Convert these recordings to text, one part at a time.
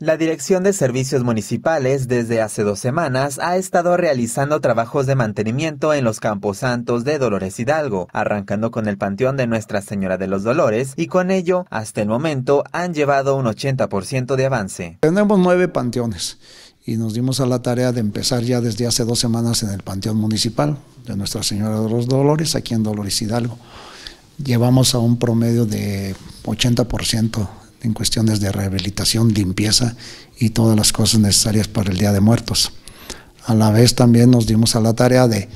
La Dirección de Servicios Municipales desde hace dos semanas ha estado realizando trabajos de mantenimiento en los campos santos de Dolores Hidalgo, arrancando con el Panteón de Nuestra Señora de los Dolores y con ello, hasta el momento, han llevado un 80% de avance. Tenemos nueve panteones y nos dimos a la tarea de empezar ya desde hace dos semanas en el Panteón Municipal de Nuestra Señora de los Dolores, aquí en Dolores Hidalgo. Llevamos a un promedio de 80% en cuestiones de rehabilitación, limpieza y todas las cosas necesarias para el Día de Muertos. A la vez también nos dimos a la tarea de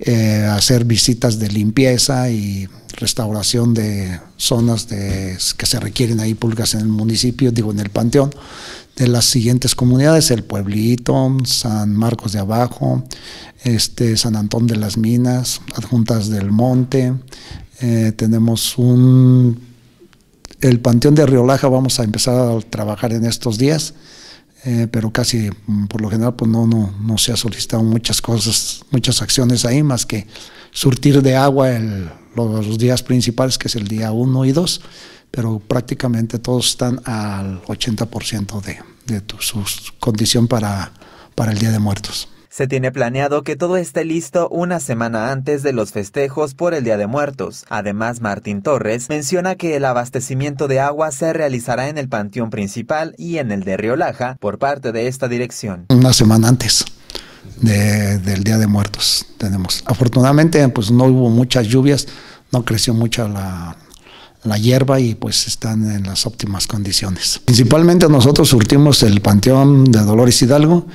eh, hacer visitas de limpieza y restauración de zonas que se requieren ahí públicas en el municipio, digo en el panteón, de las siguientes comunidades, el Pueblito, San Marcos de Abajo, este, San Antón de las Minas, Adjuntas del Monte, eh, tenemos un el Panteón de Riolaja vamos a empezar a trabajar en estos días, eh, pero casi mm, por lo general pues no, no, no se ha solicitado muchas cosas, muchas acciones ahí, más que surtir de agua los días principales, que es el día 1 y 2, pero prácticamente todos están al 80% de, de su condición para, para el Día de Muertos. Se tiene planeado que todo esté listo una semana antes de los festejos por el Día de Muertos. Además, Martín Torres menciona que el abastecimiento de agua se realizará en el Panteón Principal y en el de Riolaja por parte de esta dirección. Una semana antes. del Día de Muertos tenemos. Afortunadamente, pues no hubo muchas lluvias, no creció mucha la, la hierba y pues están en las óptimas condiciones. Principalmente nosotros surtimos el Panteón de Dolores Hidalgo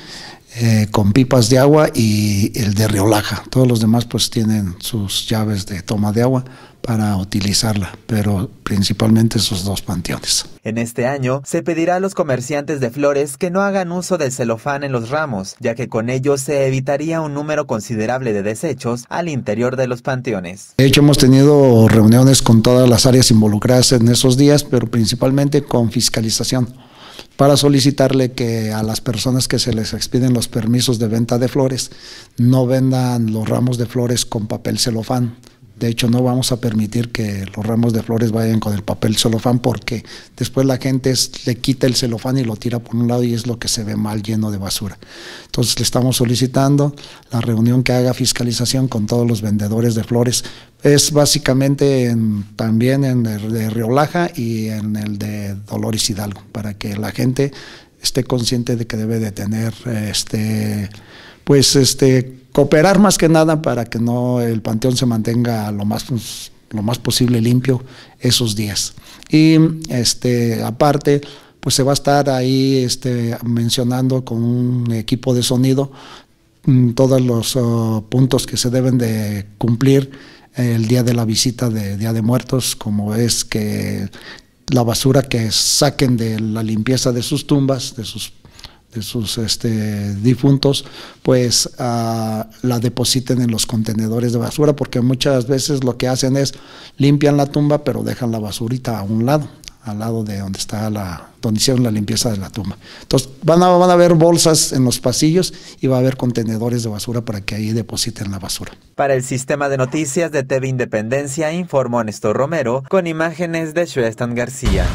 eh, con pipas de agua y el de Riolaja. Todos los demás pues tienen sus llaves de toma de agua para utilizarla, pero principalmente esos dos panteones. En este año se pedirá a los comerciantes de flores que no hagan uso del celofán en los ramos, ya que con ello se evitaría un número considerable de desechos al interior de los panteones. De hecho, hemos tenido reuniones con todas las áreas involucradas en esos días, pero principalmente con fiscalización para solicitarle que a las personas que se les expiden los permisos de venta de flores no vendan los ramos de flores con papel celofán, de hecho, no vamos a permitir que los ramos de flores vayan con el papel celofán porque después la gente le quita el celofán y lo tira por un lado y es lo que se ve mal lleno de basura. Entonces, le estamos solicitando la reunión que haga fiscalización con todos los vendedores de flores. Es básicamente también en el de Riolaja y en el de Dolores Hidalgo, para que la gente esté consciente de que debe de tener este pues este, cooperar más que nada para que no el panteón se mantenga lo más, lo más posible limpio esos días. Y este, aparte, pues se va a estar ahí este, mencionando con un equipo de sonido mm, todos los oh, puntos que se deben de cumplir el día de la visita de Día de Muertos, como es que la basura que saquen de la limpieza de sus tumbas, de sus de sus este, difuntos, pues ah, la depositen en los contenedores de basura, porque muchas veces lo que hacen es limpian la tumba, pero dejan la basurita a un lado, al lado de donde está la, donde hicieron la limpieza de la tumba. Entonces van a, van a haber bolsas en los pasillos y va a haber contenedores de basura para que ahí depositen la basura. Para el sistema de noticias de TV Independencia informó Néstor Romero con imágenes de Shuestan García.